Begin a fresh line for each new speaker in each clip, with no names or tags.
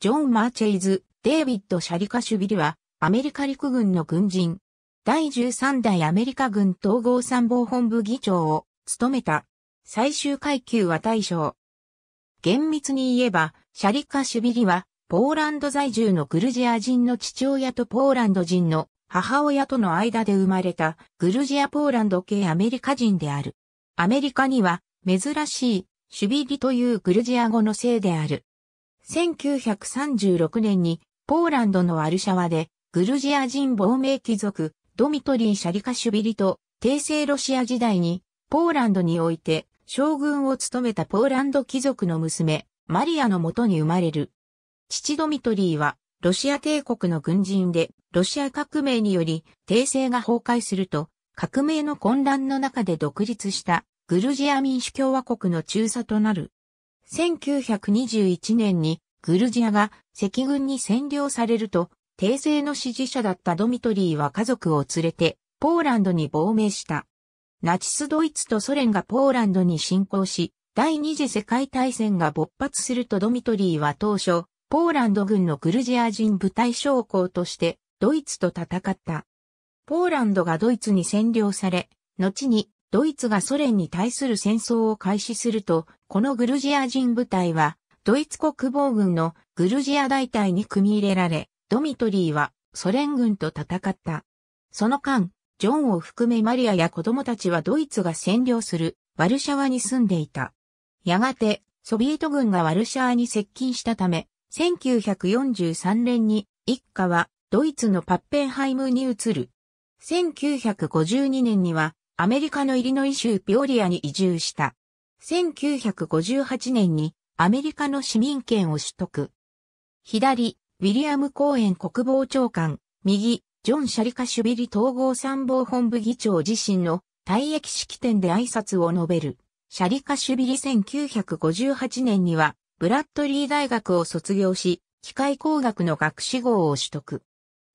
ジョン・マーチェイズ、デイビッド・シャリカシュビリは、アメリカ陸軍の軍人、第13代アメリカ軍統合参謀本部議長を務めた。最終階級は大将。厳密に言えば、シャリカシュビリは、ポーランド在住のグルジア人の父親とポーランド人の母親との間で生まれたグルジア・ポーランド系アメリカ人である。アメリカには珍しいシュビリというグルジア語の姓である。1936年にポーランドのワルシャワでグルジア人亡命貴族ドミトリー・シャリカシュビリと帝政ロシア時代にポーランドにおいて将軍を務めたポーランド貴族の娘マリアのもとに生まれる。父ドミトリーはロシア帝国の軍人でロシア革命により帝政が崩壊すると革命の混乱の中で独立したグルジア民主共和国の中佐となる。1921年にグルジアが赤軍に占領されると、帝政の支持者だったドミトリーは家族を連れてポーランドに亡命した。ナチスドイツとソ連がポーランドに侵攻し、第二次世界大戦が勃発するとドミトリーは当初、ポーランド軍のグルジア人部隊将校としてドイツと戦った。ポーランドがドイツに占領され、後にドイツがソ連に対する戦争を開始すると、このグルジア人部隊は、ドイツ国防軍のグルジア大隊に組み入れられ、ドミトリーはソ連軍と戦った。その間、ジョンを含めマリアや子供たちはドイツが占領するワルシャワに住んでいた。やがて、ソビエト軍がワルシャワに接近したため、1943年に一家はドイツのパッペンハイムに移る。1952年にはアメリカのイリノイ州ピオリアに移住した。1958年にアメリカの市民権を取得。左、ウィリアム・コーエン国防長官、右、ジョン・シャリカシュビリ統合参謀本部議長自身の退役式典で挨拶を述べる。シャリカシュビリ1958年には、ブラッドリー大学を卒業し、機械工学の学士号を取得。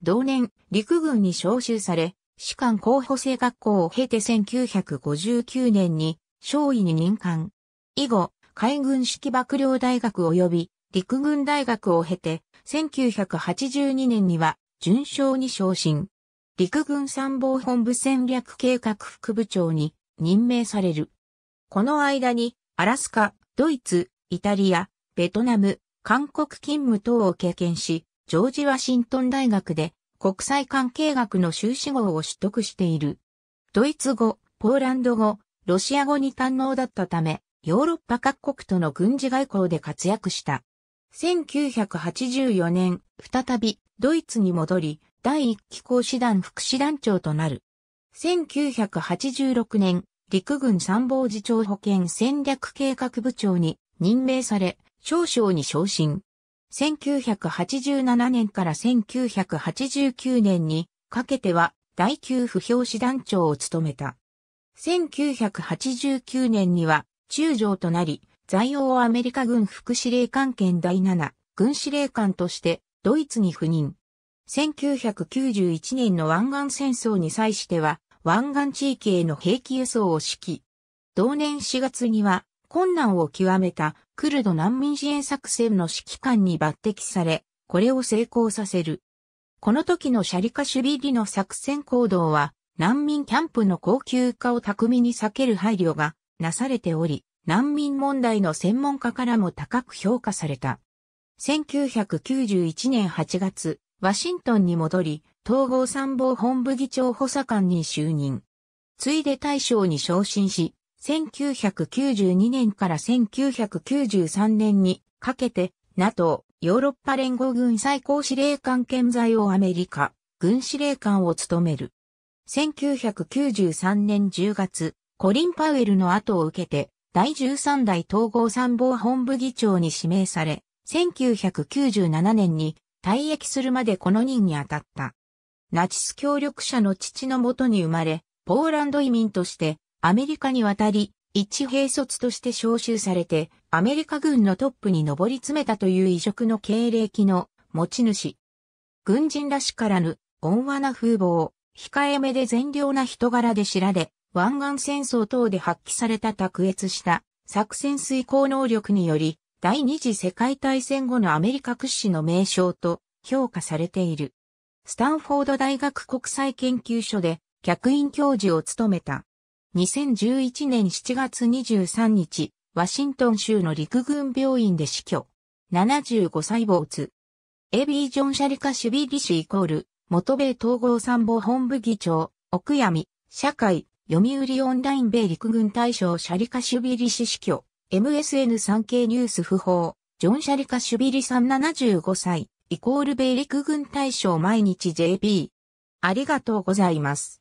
同年、陸軍に召集され、士官候補生学校を経て1959年に少尉に任官。以後、海軍式幕僚大学及び陸軍大学を経て、1982年には準将に昇進。陸軍参謀本部戦略計画副部長に任命される。この間に、アラスカ、ドイツ、イタリア、ベトナム、韓国勤務等を経験し、ジョージ・ワシントン大学で国際関係学の修士号を取得している。ドイツ語、ポーランド語、ロシア語に堪能だったため、ヨーロッパ各国との軍事外交で活躍した。1984年、再びドイツに戻り、第1期講師団副師団長となる。1986年、陸軍参謀次長保健戦略計画部長に任命され、少将に昇進。1987年から1989年にかけては第9不評師団長を務めた。1989年には中将となり、在欧アメリカ軍副司令官兼第7軍司令官としてドイツに赴任。1991年の湾岸戦争に際しては湾岸地域への兵器輸送を指揮。同年4月には困難を極めたクルド難民支援作戦の指揮官に抜擢され、これを成功させる。この時のシャリカシュビリの作戦行動は難民キャンプの高級化を巧みに避ける配慮がなされており、難民問題の専門家からも高く評価された。1991年8月、ワシントンに戻り、統合参謀本部議長補佐官に就任。ついで大将に昇進し、1992年から1993年にかけて NATO ヨーロッパ連合軍最高司令官兼在をアメリカ軍司令官を務める。1993年10月、コリン・パウエルの後を受けて、第13代統合参謀本部議長に指名され、1997年に退役するまでこの任に当たった。ナチス協力者の父のもとに生まれ、ポーランド移民としてアメリカに渡り、一兵卒として召集されて、アメリカ軍のトップに上り詰めたという異色の経歴の持ち主。軍人らしからぬ、温和な風貌、控えめで善良な人柄で知られ、湾岸戦争等で発揮された卓越した作戦遂行能力により、第二次世界大戦後のアメリカ屈指の名称と評価されている。スタンフォード大学国際研究所で客員教授を務めた。2011年7月23日、ワシントン州の陸軍病院で死去。75歳没。エビー・ジョン・シャリカ・シュビリシイコール、元米統合参謀本部議長、奥闇、社会、読売オンライン米陸軍大将シャリカシュビリ氏死去、MSN3 経ニュース不法、ジョン・シャリカシュビリさん75歳、イコール米陸軍大将毎日 JP。ありがとうございます。